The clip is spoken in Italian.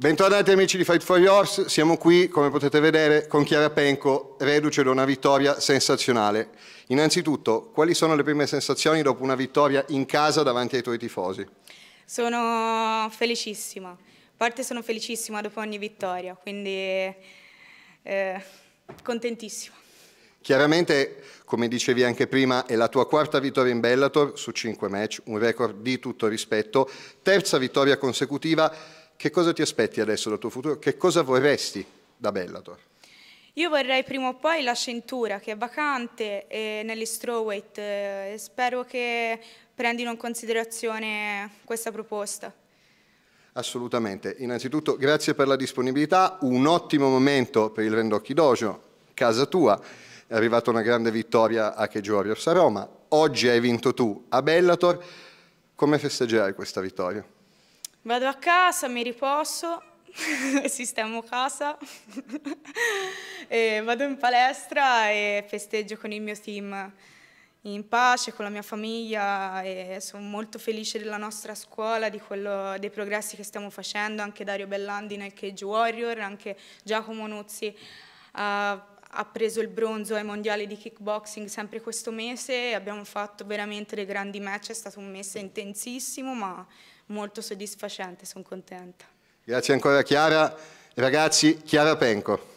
Bentornati amici di Fight for Yours, siamo qui come potete vedere con Chiara Penco, reduce da una vittoria sensazionale. Innanzitutto, quali sono le prime sensazioni dopo una vittoria in casa davanti ai tuoi tifosi? Sono felicissima, a parte sono felicissima dopo ogni vittoria, quindi eh, contentissima. Chiaramente, come dicevi anche prima, è la tua quarta vittoria in Bellator su 5 match, un record di tutto rispetto, terza vittoria consecutiva che cosa ti aspetti adesso dal tuo futuro? Che cosa vorresti da Bellator? Io vorrei prima o poi la cintura che è vacante eh, negli strawweight e eh, spero che prendino in considerazione questa proposta. Assolutamente. Innanzitutto grazie per la disponibilità, un ottimo momento per il Rendocchi Dojo, casa tua. È arrivata una grande vittoria a Cage Warriors a Roma. Oggi hai vinto tu a Bellator. Come festeggerai questa vittoria? Vado a casa, mi riposo, sistemo casa, vado in palestra e festeggio con il mio team in pace, con la mia famiglia e sono molto felice della nostra scuola, quello, dei progressi che stiamo facendo, anche Dario Bellandi nel Cage Warrior, anche Giacomo Nuzzi. Uh, ha preso il bronzo ai mondiali di kickboxing sempre questo mese, abbiamo fatto veramente dei grandi match, è stato un mese intensissimo ma molto soddisfacente, sono contenta. Grazie ancora Chiara. Ragazzi, Chiara Penco.